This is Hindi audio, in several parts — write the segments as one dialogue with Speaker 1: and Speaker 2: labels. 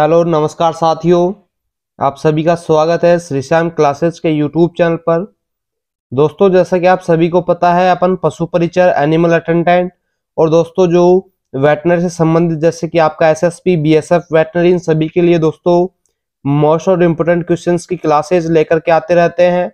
Speaker 1: हेलो नमस्कार साथियों आप सभी का स्वागत है श्री श्याम क्लासेस के यूट्यूब चैनल पर दोस्तों जैसा कि आप सभी को पता है अपन पशु परिचर एनिमल अटेंडेंट और दोस्तों जो वेटनरी से संबंधित जैसे कि आपका S S P B S F veterinary इन सभी के लिए दोस्तों मोस्ट और इम्पोर्टेंट क्वेश्चन की क्लासेज लेकर के आते रहते हैं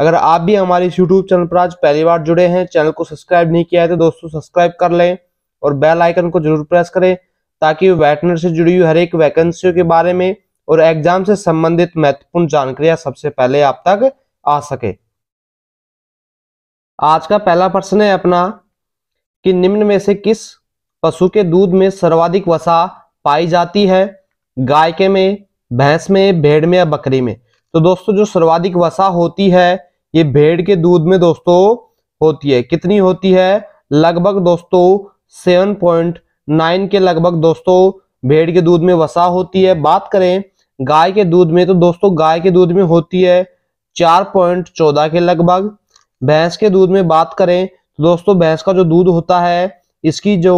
Speaker 1: अगर आप भी हमारे इस यूट्यूब चैनल पर आज पहली बार जुड़े हैं चैनल को सब्सक्राइब नहीं किया है तो दोस्तों सब्सक्राइब कर लें और बेल आइकन को जरूर प्रेस करें ताकि वेटनर से जुड़ी हुई हर एक वैकेंसियों के बारे में और एग्जाम से संबंधित महत्वपूर्ण जानकारियां सबसे पहले आप तक आ सके आज का पहला प्रश्न है अपना कि निम्न में से किस पशु के दूध में सर्वाधिक वसा पाई जाती है गाय के में भैंस में भेड़ में या बकरी में तो दोस्तों जो सर्वाधिक वसा होती है ये भेड़ के दूध में दोस्तों होती है कितनी होती है लगभग दोस्तों सेवन पॉइंट नाइन के लगभग दोस्तों भेड़ के दूध में वसा होती है बात करें गाय के दूध में तो दोस्तों गाय के दूध में होती है चार पॉइंट चौदह के लगभग भैंस के दूध में बात करें तो दोस्तों भैंस का जो दूध होता है इसकी जो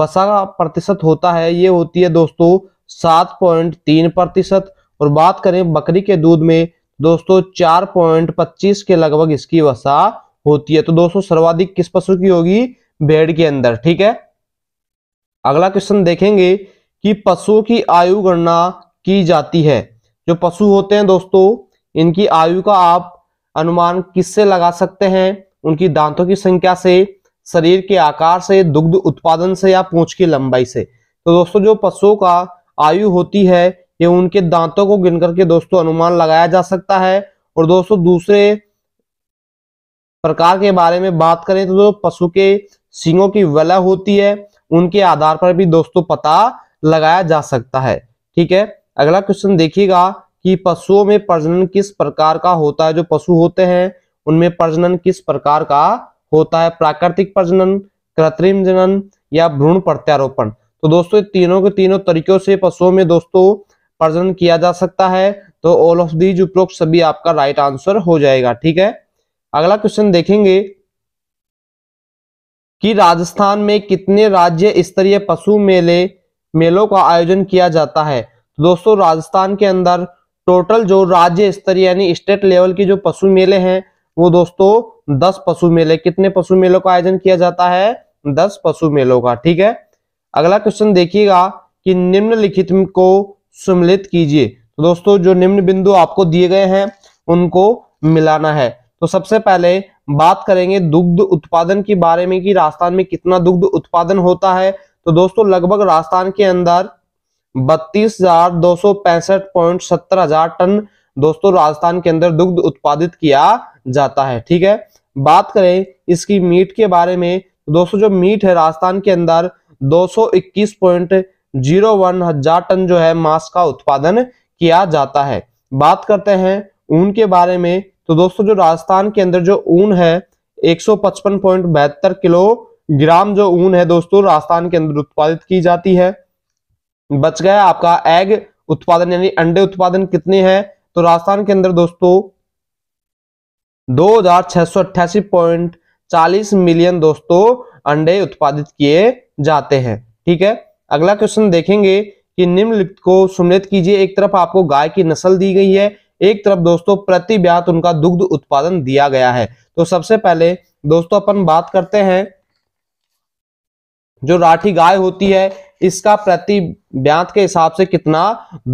Speaker 1: वसा का प्रतिशत होता है ये होती है दोस्तों सात पॉइंट तीन प्रतिशत और बात करें बकरी के दूध में दोस्तों चार पॉइंट पच्चीस के लगभग इसकी वसा होती है तो दोस्तों सर्वाधिक किस पशु की होगी भेड़ के अंदर ठीक है अगला क्वेश्चन देखेंगे कि पशुओं की आयु गणना की जाती है जो पशु होते हैं दोस्तों इनकी आयु का आप अनुमान किससे लगा सकते हैं उनकी दांतों की संख्या से शरीर के आकार से दुग्ध उत्पादन से या पूछ की लंबाई से तो दोस्तों जो पशुओं का आयु होती है ये उनके दांतों को गिन करके दोस्तों अनुमान लगाया जा सकता है और दोस्तों दूसरे प्रकार के बारे में बात करें तो जो पशु के सिंगों की वला होती है उनके आधार पर भी दोस्तों पता लगाया जा सकता है ठीक है अगला क्वेश्चन देखिएगा कि पशुओं में प्रजनन किस प्रकार का होता है जो पशु होते हैं उनमें प्रजनन किस प्रकार का होता है प्राकृतिक प्रजनन कृत्रिम जनन या भ्रूण प्रत्यारोपण तो दोस्तों तीनों के तीनों तरीकों से पशुओं में दोस्तों प्रजनन किया जा सकता है तो ऑल ऑफ दीज उपरोक्त सभी आपका राइट आंसर हो जाएगा ठीक है अगला क्वेश्चन देखेंगे कि राजस्थान में कितने राज्य स्तरीय पशु मेले मेलों का आयोजन किया जाता है तो दोस्तों राजस्थान के अंदर टोटल जो राज्य स्तरीय यानी स्टेट लेवल की जो पशु मेले हैं वो दोस्तों दस पशु मेले कितने पशु मेलों का आयोजन किया जाता है दस पशु मेलों का ठीक है अगला क्वेश्चन देखिएगा कि निम्नलिखित को सम्मिलित कीजिए तो दोस्तों जो निम्न बिंदु आपको दिए गए हैं उनको मिलाना है तो सबसे पहले बात करेंगे दुग्ध उत्पादन के बारे में कि राजस्थान में कितना दुग्ध उत्पादन होता है तो दोस्तों लगभग राजस्थान के अंदर बत्तीस हजार दो सौ पैंसठ पॉइंट सत्तर हजार टन दोस्तों राजस्थान के अंदर दुग्ध उत्पादित किया जाता है ठीक है बात करें इसकी मीट के बारे में तो दोस्तों जो मीट है राजस्थान के अंदर दो सौ इक्कीस पॉइंट जीरो वन हजार टन जो है मांस का उत्पादन किया जाता है बात करते हैं ऊन के बारे में तो दोस्तों जो राजस्थान के अंदर जो ऊन है एक किलो ग्राम जो ऊन है दोस्तों राजस्थान के अंदर उत्पादित की जाती है बच गया आपका एग उत्पादन यानी अंडे उत्पादन कितने हैं तो राजस्थान के अंदर दोस्तों दो मिलियन दोस्तों अंडे उत्पादित किए जाते हैं ठीक है अगला क्वेश्चन देखेंगे कि निम्नलिखित को सुमिलित कीजिए एक तरफ आपको गाय की नस्ल दी गई है एक तरफ दोस्तों प्रति ब्यात उनका दुग्ध उत्पादन दिया गया है तो सबसे पहले दोस्तों अपन बात करते हैं जो राठी गाय होती है इसका प्रति ब्यात के हिसाब से कितना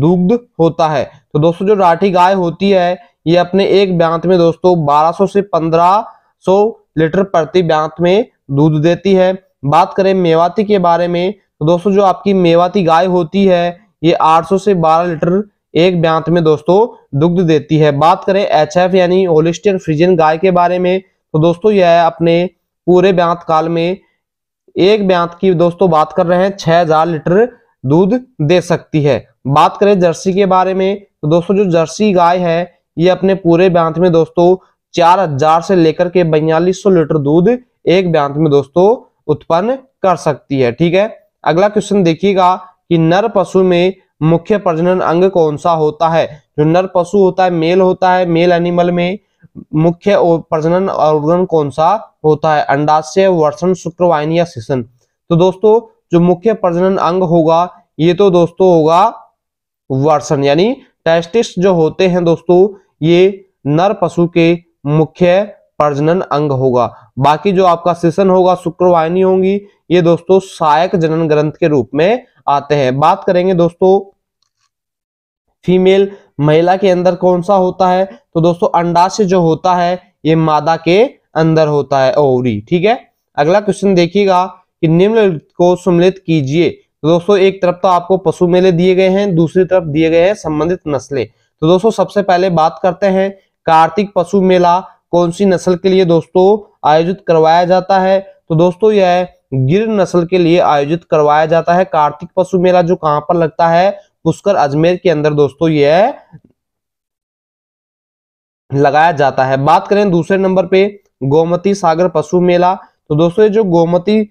Speaker 1: दुग्ध होता है तो दोस्तों जो राठी गाय होती है ये अपने एक ब्यांत में दोस्तों 1200 से 1500 लीटर प्रति ब्यांत में दूध देती है बात करें मेवाती के बारे में तो दोस्तों जो आपकी मेवाती गाय होती है ये 800 से 12 लीटर एक ब्यांत में दोस्तों दुग्ध देती है बात करें एच एफ यानी होलिस्टियन फ्रिजियन गाय के बारे में तो दोस्तों यह अपने पूरे ब्यांत काल में एक ब्यांत की दोस्तों बात कर रहे हैं छह हजार लीटर दूध दे सकती है बात करें जर्सी के बारे में तो दोस्तों जो जर्सी गाय है ये अपने पूरे ब्यांत में दोस्तों चार हजार से लेकर के बयालीस सौ लीटर दूध एक ब्यांत में दोस्तों उत्पन्न कर सकती है ठीक है अगला क्वेश्चन देखिएगा कि नर पशु में मुख्य प्रजनन अंग कौन सा होता है जो नर पशु होता है मेल होता है मेल एनिमल में मुख्य प्रजनन ऑर्गन कौन सा होता है अंडाशय वर्षण शुक्रवाहिन या शिशन तो दोस्तों जो मुख्य प्रजनन अंग होगा ये तो दोस्तों होगा वर्षण यानी टेस्टिस जो होते हैं दोस्तों ये नर पशु के मुख्य प्रजनन अंग होगा बाकी जो आपका शिशन होगा शुक्रवाहिनी होंगी ये दोस्तों सहायक जनन ग्रंथ के रूप में आते हैं बात करेंगे दोस्तों फीमेल महिला के अंदर कौन सा होता है तो दोस्तों अंडाशय जो होता है ये मादा के अंदर होता है ओवरी ठीक है अगला क्वेश्चन देखिएगा कि निम्न को सम्मिलित कीजिए तो दोस्तों एक तरफ तो आपको पशु मेले दिए गए हैं दूसरी तरफ दिए गए हैं संबंधित नस्लें तो दोस्तों सबसे पहले बात करते हैं कार्तिक पशु मेला कौन सी नस्ल के लिए दोस्तों आयोजित करवाया जाता है तो दोस्तों यह गिर नस्ल के लिए आयोजित करवाया जाता है कार्तिक पशु मेला जो कहां पर लगता है पुष्कर अजमेर के अंदर दोस्तों यह लगाया जाता है बात करें दूसरे नंबर पे गोमती सागर पशु मेला तो दोस्तों ये जो गोमती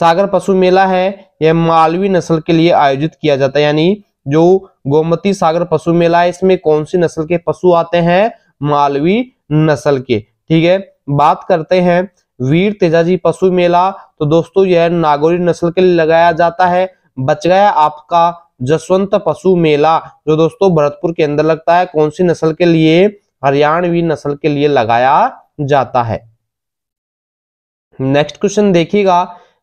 Speaker 1: सागर पशु मेला है यह मालवी नस्ल के लिए आयोजित किया जाता है यानी जो गोमती सागर पशु मेला है इसमें कौन सी नस्ल के पशु आते हैं मालवी नस्ल के ठीक है बात करते हैं वीर तेजाजी पशु मेला तो दोस्तों यह नागौरी नस्ल के लिए लगाया जाता है बच गया आपका जसवंत पशु मेला जो दोस्तों भरतपुर के अंदर लगता है कौन सी नस्ल के लिए हरियाणवी नस्ल के लिए लगाया जाता है नेक्स्ट क्वेश्चन देखिएगा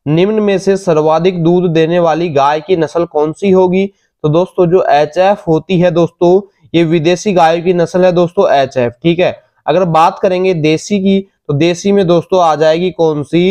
Speaker 1: निम्न में से सर्वाधिक दूध देने वाली गाय की नस्ल कौन सी होगी तो दोस्तों जो एच एफ होती है दोस्तों ये विदेशी गायों की नस्ल है दोस्तों एच एफ ठीक है अगर बात करेंगे देसी की तो देसी में दोस्तों आ जाएगी कौन सी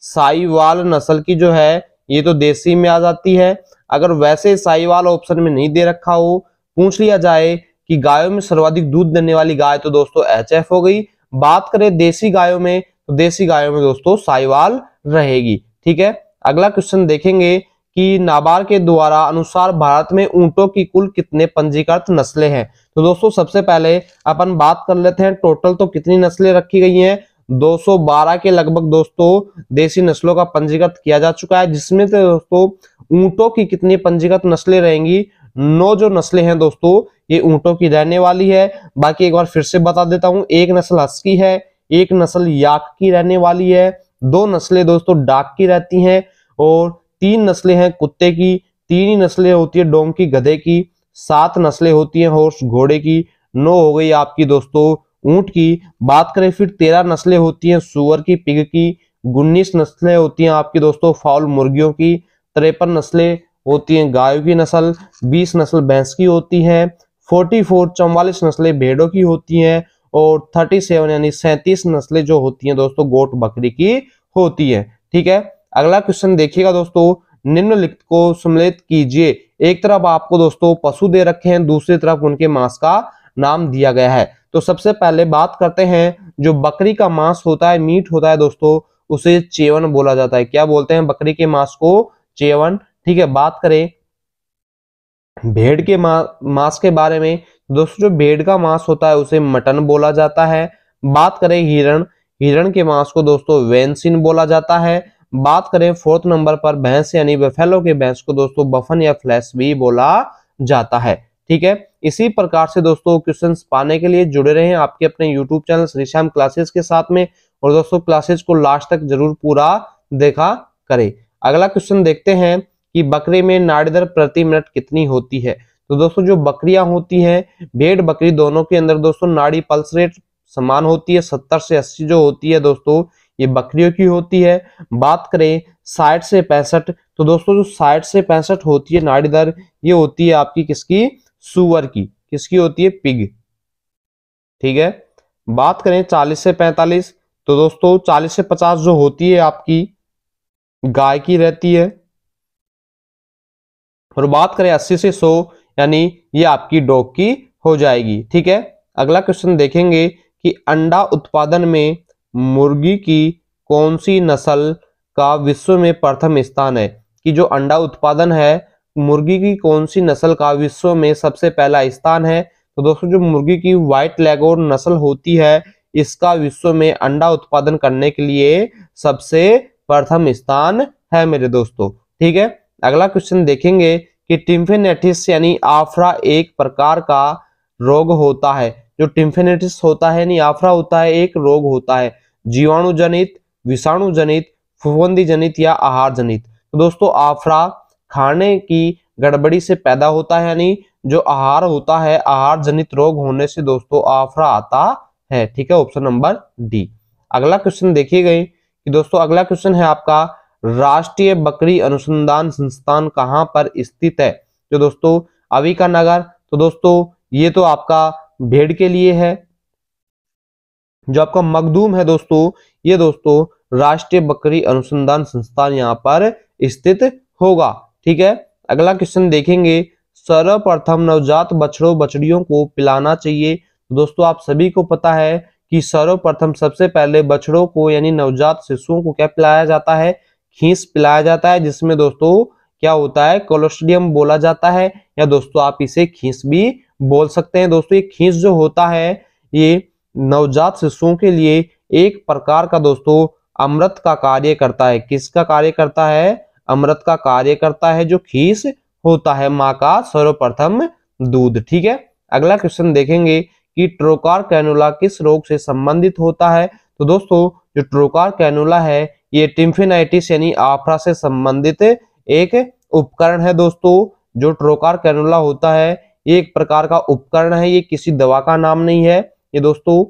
Speaker 1: साईवाल नस्ल की जो है ये तो देसी में आ जाती है अगर वैसे साईवाल ऑप्शन में नहीं दे रखा हो पूछ लिया जाए कि गायों में सर्वाधिक दूध देने वाली गाय तो दोस्तों एच हो गई बात करें देसी गायों में तो देसी गायों में दोस्तों साईवाल रहेगी ठीक है अगला क्वेश्चन देखेंगे कि नाबार के द्वारा अनुसार भारत में ऊंटों की कुल कितने पंजीकृत नस्लें हैं तो दोस्तों सबसे पहले अपन बात कर लेते हैं टोटल तो कितनी नस्लें रखी गई हैं 212 के लगभग दोस्तों देसी नस्लों का पंजीकृत किया जा चुका है जिसमें से दोस्तों ऊंटों की कितनी पंजीकृत नस्लें रहेंगी नौ जो नस्लें हैं दोस्तों ये ऊंटों की रहने वाली है बाकी एक बार फिर से बता देता हूं एक नस्ल हस्की है एक नस्ल याक की रहने वाली है दो नस्लें दोस्तों डाक की रहती हैं और तीन नस्लें हैं कुत्ते की तीन ही नस्लें होती है डोंग की गधे की सात नस्लें होती हैं हॉर्स घोड़े की नौ हो गई आपकी दोस्तों ऊंट की बात करें फिर तेरह नस्लें होती हैं सुअर की पिग की उन्नीस नस्लें होती हैं आपकी दोस्तों फाउल मुर्गियों की तिरपन नस्लें होती हैं गायों की नस्ल बीस नस्ल भैंस की होती है फोर्टी फोर चौवालीस नस्लें भेड़ों की होती हैं और थर्टी सेवन यानी सैंतीस नस्लें जो होती हैं दोस्तों गोट बकरी की होती है ठीक है अगला क्वेश्चन देखिएगा दोस्तों निम्नलिखित को सम्मिलित कीजिए एक तरफ आपको दोस्तों पशु दे रखे हैं दूसरी तरफ उनके मांस का नाम दिया गया है तो सबसे पहले बात करते हैं जो बकरी का मांस होता है मीट होता है दोस्तों उसे चेवन बोला जाता है क्या बोलते हैं बकरी के मांस को चेवन ठीक है बात करें भेड़ के मा, मांस के बारे में दोस्तों जो भेड़ का मांस होता है उसे मटन बोला जाता है बात करें हिरण हिरण के मांस को दोस्तों वेंसिन बोला जाता है बात करें फोर्थ नंबर पर भैंस यानी बफेलो के भैंस को दोस्तों बफन या फ्लैश भी बोला जाता है ठीक है इसी प्रकार से दोस्तों क्वेश्चन पाने के लिए जुड़े रहे आपके अपने यूट्यूब चैनल श्रीश्याम क्लासेस के साथ में और दोस्तों क्लासेस को लास्ट तक जरूर पूरा देखा करें अगला क्वेश्चन देखते हैं कि बकरे में नाड़ी दर प्रति मिनट कितनी होती है तो दोस्तों जो बकरियां होती हैं भेड़ बकरी दोनों के अंदर दोस्तों नाड़ी पल्स रेट समान होती है सत्तर से अस्सी जो होती है दोस्तों ये बकरियों की होती है बात करें साठ से पैंसठ तो दोस्तों जो साठ से पैंसठ होती है नाड़ी दर ये होती है आपकी किसकी सुअर की किसकी होती है पिग ठीक है बात करें चालीस से पैंतालीस तो दोस्तों चालीस से पचास जो होती है आपकी गाय की रहती है और बात करें अस्सी से सौ यानी ये आपकी डॉग की हो जाएगी ठीक है अगला क्वेश्चन देखेंगे कि अंडा उत्पादन में मुर्गी की कौन सी नस्ल का विश्व में प्रथम स्थान है कि जो अंडा उत्पादन है मुर्गी की कौन सी नस्ल का विश्व में सबसे पहला स्थान है तो दोस्तों जो मुर्गी की व्हाइट लेगोर नस्ल होती है इसका विश्व में अंडा उत्पादन करने के लिए सबसे प्रथम स्थान है मेरे दोस्तों ठीक है अगला क्वेश्चन देखेंगे कि टिम्फेनेटिस यानी आफरा एक प्रकार का रोग होता है जो टिम्फेनेटिस होता है यानी आफरा होता है एक रोग होता है जीवाणु जनित विषाणु जनित फुफंदी जनित या आहार जनित तो दोस्तों आफरा खाने की गड़बड़ी से पैदा होता है यानी जो आहार होता है आहार जनित रोग होने से दोस्तों आफरा आता है ठीक है ऑप्शन नंबर डी अगला क्वेश्चन देखिए गए कि दोस्तों अगला क्वेश्चन है आपका राष्ट्रीय बकरी अनुसंधान संस्थान कहाँ पर स्थित है जो तो दोस्तों अभी का नगर तो दोस्तों ये तो आपका भेड़ के लिए है जो आपका मखदूम है दोस्तों ये दोस्तों राष्ट्रीय बकरी अनुसंधान संस्थान यहाँ पर स्थित होगा ठीक है अगला क्वेश्चन देखेंगे सर्वप्रथम नवजात बछड़ो बछड़ियों को पिलाना चाहिए तो दोस्तों आप सभी को पता है कि सर्वप्रथम सबसे पहले बछड़ों को यानी नवजात शिशुओं को क्या पिलाया जाता है खींच पिलाया जाता है जिसमें दोस्तों क्या होता है कोलेस्ट्रियम बोला जाता है या दोस्तों आप इसे खींच भी बोल सकते हैं दोस्तों ये खींच जो होता है ये नवजात शिशुओं के लिए एक प्रकार का दोस्तों अमृत का कार्य करता है किसका कार्य करता है अमृत का कार्य करता है जो खीस होता है माँ का सर्वप्रथम दूध ठीक है अगला क्वेश्चन देखेंगे कि ट्रोकार कैनुला किस रोग से संबंधित होता है तो दोस्तों जो ट्रोकार कैनुला है ये टिम्फेनाइटिस यानी आफरा से संबंधित एक उपकरण है दोस्तों जो ट्रोकार कैनुला होता है ये एक प्रकार का उपकरण है ये किसी दवा का नाम नहीं है ये दोस्तों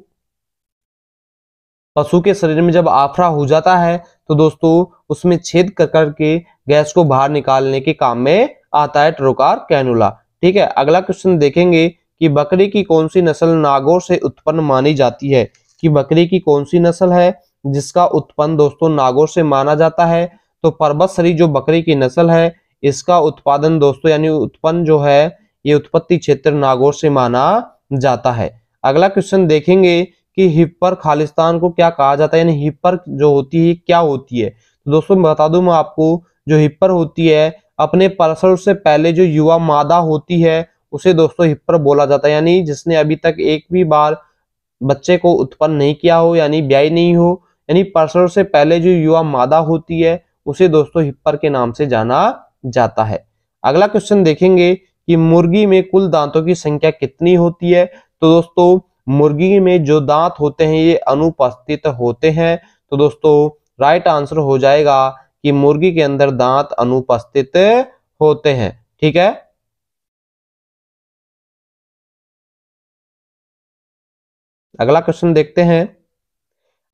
Speaker 1: पशु के शरीर में जब आफरा हो जाता है तो दोस्तों उसमें छेद कर करके गैस को बाहर निकालने के काम में आता है ट्रोकार कैनुला ठीक है अगला क्वेश्चन देखेंगे कि बकरी की कौन सी नस्ल नागौर से उत्पन्न मानी जाती है कि बकरी की कौन सी नस्ल है जिसका उत्पन्न दोस्तों नागौर से माना जाता है तो पर्वतसरी जो बकरी की नस्ल है इसका उत्पादन दोस्तों यानी उत्पन्न जो है ये उत्पत्ति क्षेत्र नागौर से माना जाता है अगला क्वेश्चन देखेंगे कि हिपर खालिस्तान को क्या कहा जाता है यानी हिपर जो होती है क्या होती है तो दोस्तों बता दूं मैं आपको जो हिपर होती है अपने प्रसव से पहले जो युवा मादा होती है उसे दोस्तों हिपर बोला जाता है यानी जिसने अभी तक एक भी बार बच्चे को उत्पन्न नहीं किया हो यानी ब्याय नहीं हो यानी प्रसव से पहले जो युवा मादा होती है उसे दोस्तों हिपर के नाम से जाना जाता है अगला क्वेश्चन देखेंगे कि मुर्गी में कुल दांतों की संख्या कितनी होती है तो दोस्तों मुर्गी में जो दांत होते हैं ये अनुपस्थित होते हैं तो दोस्तों राइट आंसर हो जाएगा कि मुर्गी के अंदर दांत अनुपस्थित होते हैं ठीक है अगला क्वेश्चन देखते हैं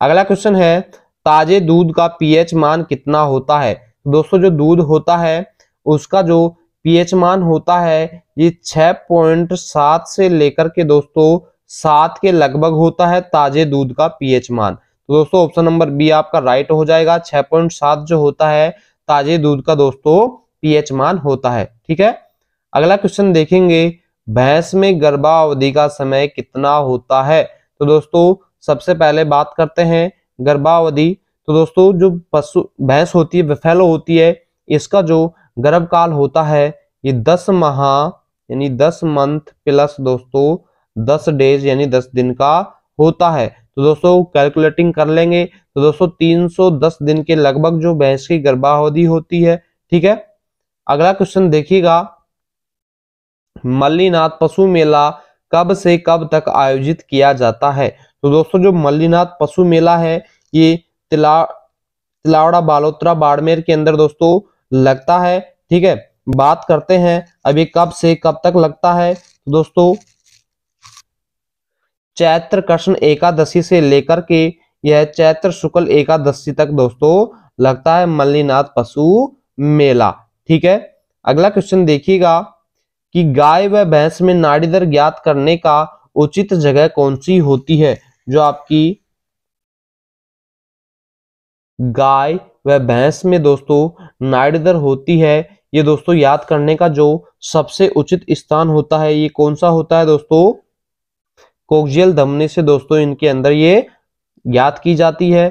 Speaker 1: अगला क्वेश्चन है ताजे दूध का पीएच मान कितना होता है तो दोस्तों जो दूध होता है उसका जो पीएच मान होता है ये 6.7 से लेकर के दोस्तों सात के लगभग होता है ताजे दूध का पीएच मान तो दोस्तों ऑप्शन नंबर बी आपका राइट हो जाएगा छह पॉइंट सात जो होता है ताजे दूध का दोस्तों पीएच मान होता है ठीक है अगला क्वेश्चन देखेंगे भैंस में गर्भावधि का समय कितना होता है तो दोस्तों सबसे पहले बात करते हैं गर्भावधि तो दोस्तों जो पशु भैंस होती है फेलो होती है इसका जो गर्भकाल होता है ये दस माह यानी दस मंथ प्लस दोस्तों दस डेज यानी दस दिन का होता है तो दोस्तों कैलकुलेटिंग कर लेंगे तो दोस्तों दस दिन के लगभग जो भैंस की गर्भावधि होती है ठीक है अगला क्वेश्चन देखिएगा मल्लीनाथ पशु मेला कब से कब तक आयोजित किया जाता है तो दोस्तों जो मल्लीनाथ पशु मेला है ये तिला तिलावड़ा बालोत्रा बाड़मेर के अंदर दोस्तों लगता है ठीक है बात करते हैं अभी कब से कब तक लगता है तो दोस्तों चैत्र कृष्ण एकादशी से लेकर के यह चैत्र शुक्ल एकादशी तक दोस्तों लगता है मल्लीनाथ पशु मेला ठीक है अगला क्वेश्चन देखिएगा कि गाय व भैंस में नाड़ी दर ज्ञात करने का उचित जगह कौन सी होती है जो आपकी गाय व भैंस में दोस्तों नाड़ी दर होती है ये दोस्तों याद करने का जो सबसे उचित स्थान होता है ये कौन सा होता है दोस्तों कोक्जियल धमनी से दोस्तों इनके अंदर ये ज्ञात की जाती है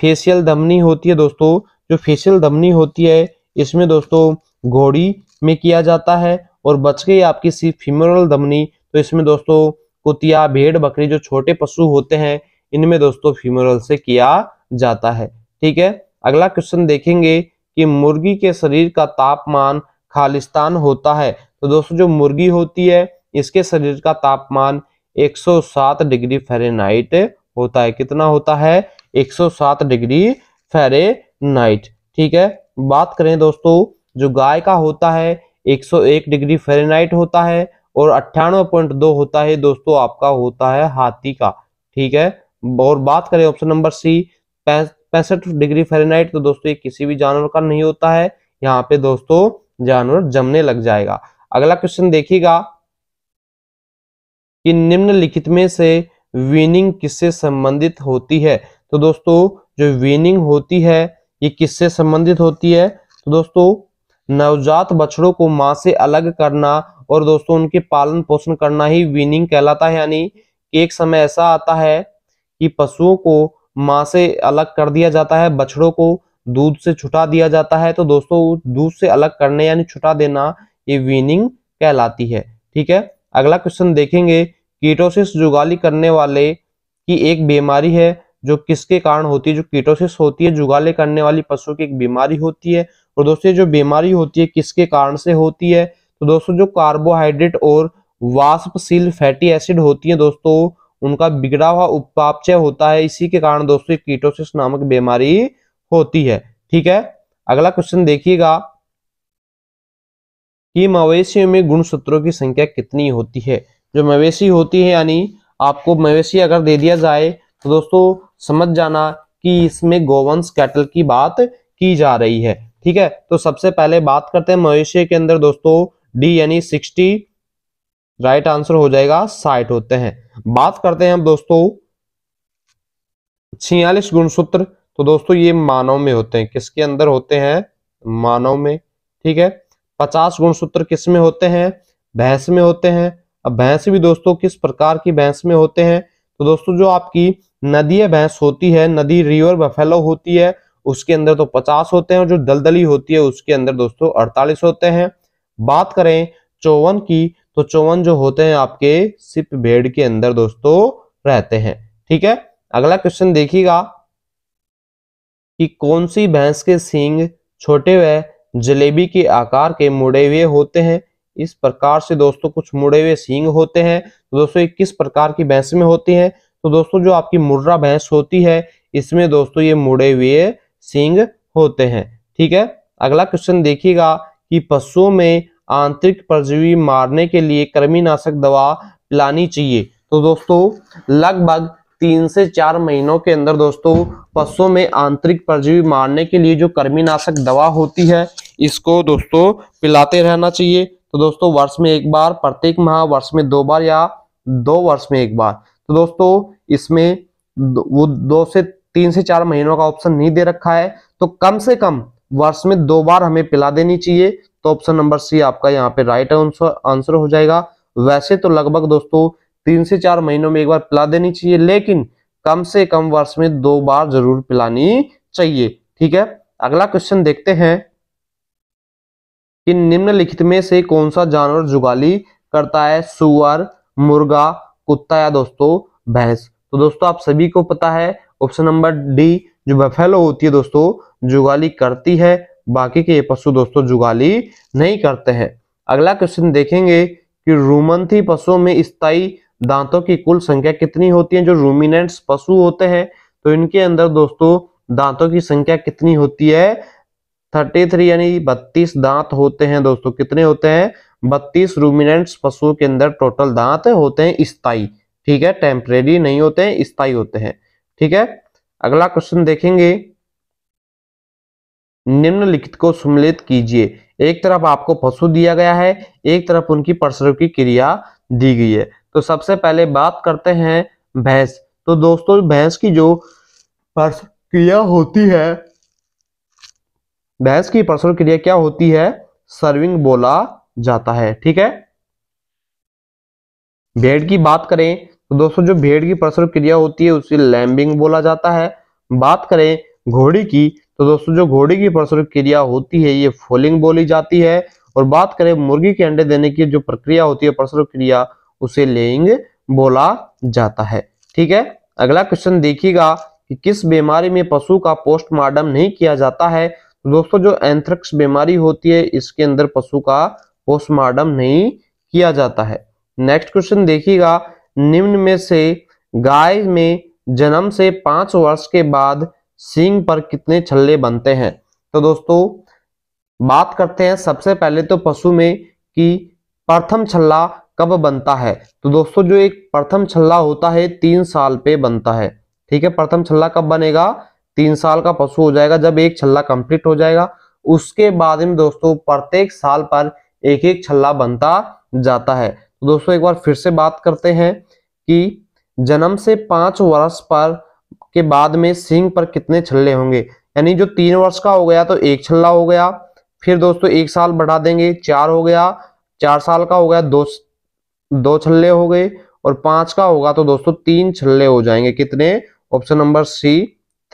Speaker 1: फेशियल धमनी होती है दोस्तों जो फेशियल धमनी होती है इसमें दोस्तों घोड़ी में किया जाता है और बच गई आपकी सी फीमोरल धमनी तो इसमें दोस्तों कुतिया भेड़ बकरी जो छोटे पशु होते हैं इनमें दोस्तों फिमोरल से किया जाता है ठीक है अगला क्वेश्चन देखेंगे कि मुर्गी के शरीर का तापमान खालिस्तान होता है तो दोस्तों जो मुर्गी होती है इसके शरीर का तापमान 107 डिग्री फेरेनाइट होता है कितना होता है 107 डिग्री फेरेनहाइट ठीक है बात करें दोस्तों जो गाय का होता है 101 डिग्री फेरेनहाइट होता है और अट्ठानवे पॉइंट दो होता है दोस्तों आपका होता है हाथी का ठीक है और बात करें ऑप्शन नंबर सी पैंसठ डिग्री फेरेनहाइट तो दोस्तों ये किसी भी जानवर का नहीं होता है यहाँ पे दोस्तों जानवर जमने लग जाएगा अगला क्वेश्चन देखिएगा कि निम्नलिखित में से वीनिंग किससे संबंधित होती है तो दोस्तों जो वीनिंग होती है ये किससे संबंधित होती है तो दोस्तों नवजात बछड़ों को माँ से अलग करना और दोस्तों उनके पालन पोषण करना ही वीनिंग कहलाता है यानी एक समय ऐसा आता है कि पशुओं को माँ से अलग कर दिया जाता है बछड़ों को दूध से छुटा दिया जाता है तो दोस्तों दूध से अलग करने यानी छुटा देना ये वीनिंग कहलाती है ठीक है अगला क्वेश्चन देखेंगे कीटोसिस जुगाली करने वाले की एक बीमारी है जो किसके कारण होती है जो कीटोसिस होती है जुगाले करने वाली पशुओं की एक बीमारी होती है और दोस्तों जो बीमारी होती है किसके कारण से होती है तो दोस्तों जो कार्बोहाइड्रेट और वाष्पशील फैटी एसिड होती है दोस्तों उनका बिगड़ा हुआ उपापचय होता है इसी के कारण दोस्तों कीटोसिस नामक बीमारी होती है ठीक है अगला क्वेश्चन देखिएगा कि मवेशियों में गुण सूत्रों की संख्या कितनी होती है जो मवेशी होती है यानी आपको मवेशी अगर दे दिया जाए तो दोस्तों समझ जाना कि इसमें गोवंश कैटल की बात की जा रही है ठीक है तो सबसे पहले बात करते हैं मवेशी के अंदर दोस्तों डी यानी सिक्सटी राइट आंसर हो जाएगा साठ होते हैं बात करते हैं हम दोस्तों छियालीस गुणसूत्र तो दोस्तों ये मानव में होते हैं किसके अंदर होते हैं मानव में ठीक है पचास गुणसूत्र किस में होते हैं भैंस में होते हैं अब भैंस भी दोस्तों किस प्रकार की भैंस में होते हैं तो दोस्तों जो आपकी नदीय भैंस होती है नदी रिवर बफेलो होती है उसके अंदर तो 50 होते हैं और जो दलदली होती है उसके अंदर दोस्तों 48 होते हैं बात करें चौवन की तो चौवन जो होते हैं आपके सिप भेड़ के अंदर दोस्तों रहते हैं ठीक है अगला क्वेश्चन देखिएगा कि कौन सी भैंस के सींग छोटे व जलेबी के आकार के मुड़े हुए होते हैं इस प्रकार से दोस्तों कुछ मुड़े हुए सींग होते हैं तो दोस्तों ये किस प्रकार की भैंस में होती है तो दोस्तों जो आपकी मुर्रा भैंस होती है इसमें दोस्तों ये मुड़े हुए सींग होते हैं ठीक है अगला क्वेश्चन देखिएगा कि पशुओं में आंतरिक परजीवी मारने के लिए कृमिनाशक दवा पिलानी चाहिए तो दोस्तों लगभग तीन से चार महीनों के अंदर दोस्तों पशुओं में आंतरिक परजीवी मारने के लिए जो कृमिनाशक दवा होती है इसको दोस्तों पिलाते रहना चाहिए तो दोस्तों वर्ष में एक बार प्रत्येक माह वर्ष में दो बार या दो वर्ष में एक बार तो दोस्तों इसमें वो दो से तीन से चार महीनों का ऑप्शन नहीं दे रखा है तो कम से कम वर्ष में दो बार हमें पिला देनी चाहिए तो ऑप्शन नंबर सी आपका यहाँ पे राइट आंसर हो जाएगा वैसे तो लगभग दोस्तों तीन से चार महीनों में एक बार पिला देनी चाहिए लेकिन कम से कम वर्ष में दो बार जरूर पिलानी चाहिए ठीक है अगला क्वेश्चन देखते हैं कि निम्नलिखित में से कौन सा जानवर जुगाली करता है सुअर मुर्गा कुत्ता या दोस्तों भैंस तो दोस्तों आप सभी को पता है ऑप्शन नंबर डी जो बफेलो होती है दोस्तों जुगाली करती है बाकी के पशु दोस्तों जुगाली नहीं करते हैं अगला क्वेश्चन देखेंगे कि रूमंथी पशुओं में स्थायी दांतों की कुल संख्या कितनी होती है जो रूमिनेंट्स पशु होते हैं तो इनके अंदर दोस्तों दांतों की संख्या कितनी होती है थर्टी थ्री यानी बत्तीस दांत होते हैं दोस्तों कितने होते हैं बत्तीस रूमिनेंट्स पशुओं के अंदर टोटल दांत होते हैं स्थाई ठीक है टेम्परेरी नहीं होते हैं स्थाई होते हैं ठीक है अगला क्वेश्चन देखेंगे निम्नलिखित को सम्मिलित कीजिए एक तरफ आपको पशु दिया गया है एक तरफ उनकी प्रसव की क्रिया दी गई है तो सबसे पहले बात करते हैं भैंस तो दोस्तों भैंस की जो क्रिया होती है भैंस की प्रसव क्रिया क्या होती है सर्विंग बोला जाता है ठीक है भेड़ की बात करें तो दोस्तों जो भेड़ की प्रसव क्रिया होती है उसे लैम्बिंग बोला जाता है बात करें घोड़ी की तो दोस्तों जो घोड़ी की प्रसव क्रिया होती है ये फोलिंग बोली जाती है और बात करें मुर्गी के अंडे देने की जो प्रक्रिया होती है प्रसव क्रिया उसे लेइंग बोला जाता है ठीक है अगला क्वेश्चन देखिएगा कि किस बीमारी में पशु का पोस्टमार्टम नहीं किया जाता है तो दोस्तों जो एंथ्रक्स बीमारी होती है इसके अंदर पशु का पोस्टमार्टम नहीं किया जाता है नेक्स्ट क्वेश्चन देखिएगा निम्न में से गाय में जन्म से पांच वर्ष के बाद सींग पर कितने छल्ले बनते हैं तो दोस्तों बात करते हैं सबसे पहले तो पशु में कि प्रथम छल्ला कब बनता है तो दोस्तों जो एक प्रथम छल्ला होता है तीन साल पे बनता है ठीक है प्रथम छल्ला कब बनेगा तीन साल का पशु हो जाएगा जब एक छल्ला कंप्लीट हो जाएगा उसके बाद में दोस्तों प्रत्येक साल पर एक एक छल्ला बनता जाता है तो दोस्तों एक बार फिर से बात करते हैं कि जन्म से पांच वर्ष पर के बाद में सिंह पर कितने छल्ले होंगे यानी जो तीन वर्ष का हो गया तो एक छल्ला हो गया फिर दोस्तों एक साल बढ़ा देंगे चार हो गया चार साल का हो गया दो दो छल्ले हो गए और पांच का होगा तो दोस्तों तीन छल्ले हो जाएंगे कितने ऑप्शन नंबर सी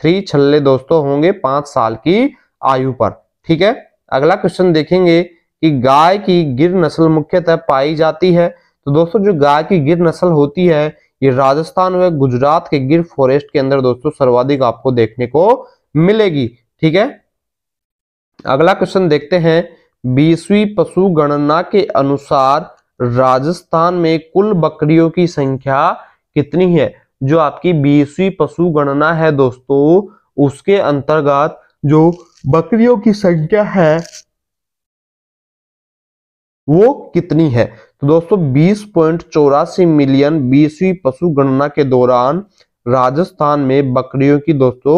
Speaker 1: थ्री छल्ले दोस्तों होंगे पांच साल की आयु पर ठीक है अगला क्वेश्चन देखेंगे कि गाय की गिर नस्ल मुख्यतः पाई जाती है तो दोस्तों जो गाय की गिर नस्ल होती है ये राजस्थान व गुजरात के गिर फॉरेस्ट के अंदर दोस्तों सर्वाधिक आपको देखने को मिलेगी ठीक है अगला क्वेश्चन देखते हैं बीसवीं पशु गणना के अनुसार राजस्थान में कुल बकरियों की संख्या कितनी है जो आपकी बीसवीं पशु गणना है दोस्तों उसके अंतर्गत जो बकरियों की संख्या है वो कितनी है तो दोस्तों बीस पॉइंट चौरासी मिलियन बीसवीं पशु गणना के दौरान राजस्थान में बकरियों की दोस्तों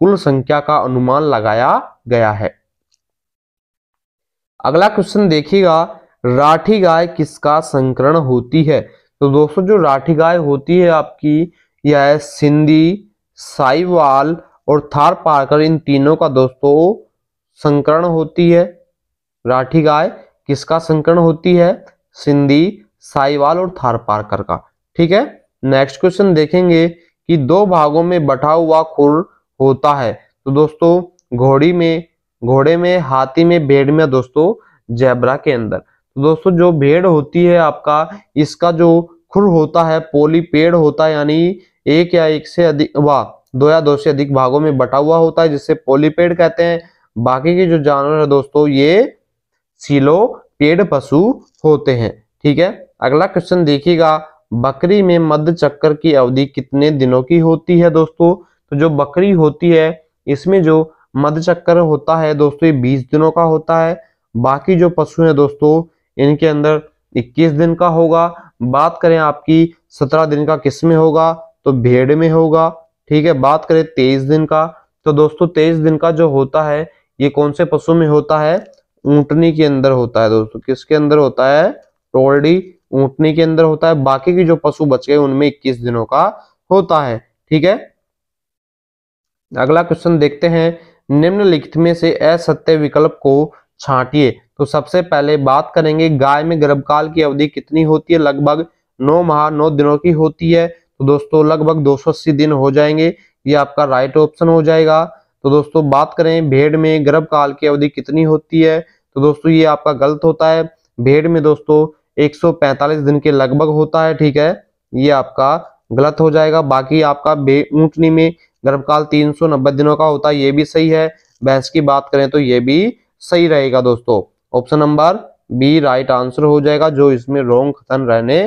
Speaker 1: कुल संख्या का अनुमान लगाया गया है अगला क्वेश्चन देखिएगा राठी गाय किसका संकरण होती है तो दोस्तों जो राठी गाय होती है आपकी यह सिंधी साईवाल और थार पारकर इन तीनों का दोस्तों संकरण होती है राठी गाय किसका संकरण होती है सिंधी साईवाल और थार पारकर का ठीक है नेक्स्ट क्वेश्चन देखेंगे कि दो भागों में बटा हुआ खुर होता है तो दोस्तों घोड़ी में घोड़े में हाथी में भेड़ में दोस्तों जैबरा के अंदर तो दोस्तों जो भेड़ होती है आपका इसका जो खुर होता है पोली पेड़ होता है यानी एक या एक से अधिक वाह दो या दो से अधिक भागों में बटा हुआ होता है जिसे पोलीपेड कहते हैं बाकी के जो जानवर है दोस्तों ये सिलो पेड़ पशु होते हैं ठीक है अगला क्वेश्चन देखिएगा बकरी में मध्य चक्कर की अवधि कितने दिनों की होती है दोस्तों तो जो बकरी होती है इसमें जो मध्य चक्कर होता है दोस्तों ये बीस दिनों का होता है बाकी जो पशु हैं दोस्तों इनके अंदर इक्कीस दिन का होगा बात करें आपकी सत्रह दिन का किस में होगा तो भेड़ में होगा ठीक है बात करें तेईस दिन का तो दोस्तों तेईस दिन का जो होता है ये कौन से पशु में होता है ऊंटनी के अंदर होता है दोस्तों किसके अंदर होता है टोलडी ऊंटनी के अंदर होता है बाकी के जो पशु बच गए उनमें इक्कीस दिनों का होता है ठीक है अगला क्वेश्चन देखते हैं निम्नलिखित में से असत्य विकल्प को छांटिए तो सबसे पहले बात करेंगे गाय में गर्भकाल की अवधि कितनी होती है लगभग नौ माह नौ दिनों की होती है तो दोस्तों लगभग दो दिन हो जाएंगे ये आपका राइट ऑप्शन हो जाएगा तो दोस्तों बात करें भेड़ में गर्भकाल की अवधि कितनी होती है तो दोस्तों ये आपका गलत होता है भेड़ में दोस्तों 145 दिन के लगभग होता है ठीक है ये आपका गलत हो जाएगा बाकी आपका ऊँटनी में गर्भकाल 390 दिनों का होता है ये भी सही है भैंस की बात करें तो ये भी सही रहेगा दोस्तों option number B right answer हो जाएगा जो इसमें रोंग खतन रहने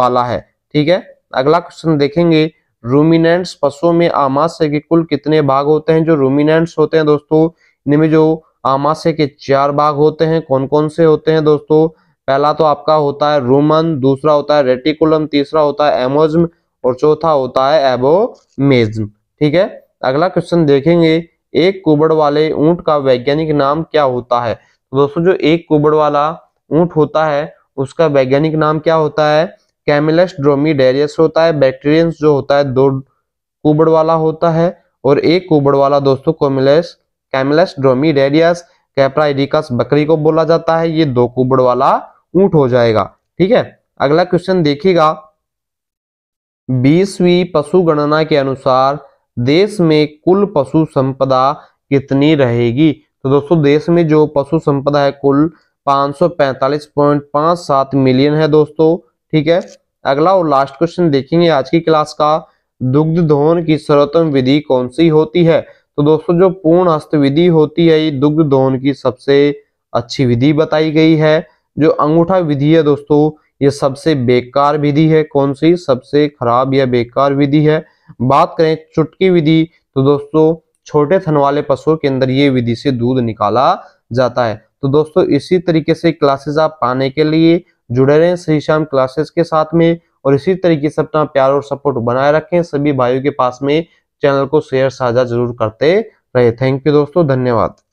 Speaker 1: वाला है ठीक है अगला क्वेश्चन देखेंगे रूमिनेंट्स पशुओं में आमाशय के कुल कितने भाग होते हैं जो रूमिनेंट्स होते हैं दोस्तों इनमें जो आमाशय के चार भाग होते हैं कौन कौन से होते हैं दोस्तों पहला तो आपका होता है रोमन दूसरा होता है रेटिकुलम तीसरा होता है एमोज्म और चौथा होता है एबोमेज्म ठीक है अगला क्वेश्चन देखेंगे एक कुबड़ वाले ऊंट का वैज्ञानिक नाम क्या होता है दोस्तों जो एक कुबड़ वाला ऊंट होता है उसका वैज्ञानिक नाम क्या होता है कैमिलस ड्रोमीडेरियस होता है बैक्टीरियंस जो होता है दो कुबड़ वाला होता है और एक कुबड़ वाला दोस्तों कोमिलस कैमिलस ड्रोमीडेरियस कैप्राइडिकस बकरी को बोला जाता है ये दो कुबड़ वाला ऊंट हो जाएगा ठीक है अगला क्वेश्चन देखिएगा बीसवीं पशु गणना के अनुसार देश में कुल पशु संपदा कितनी रहेगी तो दोस्तों देश में जो पशु संपदा है कुल पांच मिलियन है दोस्तों ठीक है अगला और लास्ट क्वेश्चन देखेंगे आज की क्लास का दुग्ध दोहन की सर्वोत्तम विधि कौन सी होती है तो दोस्तों जो पूर्ण हस्त विधि होती है ये दुग्ध दोहन की सबसे अच्छी विधि बताई गई है जो अंगूठा विधि है दोस्तों ये सबसे बेकार विधि है कौन सी सबसे खराब या बेकार विधि है बात करें चुटकी विधि तो दोस्तों छोटे थन वाले पशुओं के अंदर ये विधि से दूध निकाला जाता है तो दोस्तों इसी तरीके से क्लासेस आप पाने के लिए जुड़े रहें श्री श्याम क्लासेस के साथ में और इसी तरीके से अपना प्यार और सपोर्ट बनाए रखें सभी भाइयों के पास में चैनल को शेयर साझा जरूर करते रहे थैंक यू दोस्तों धन्यवाद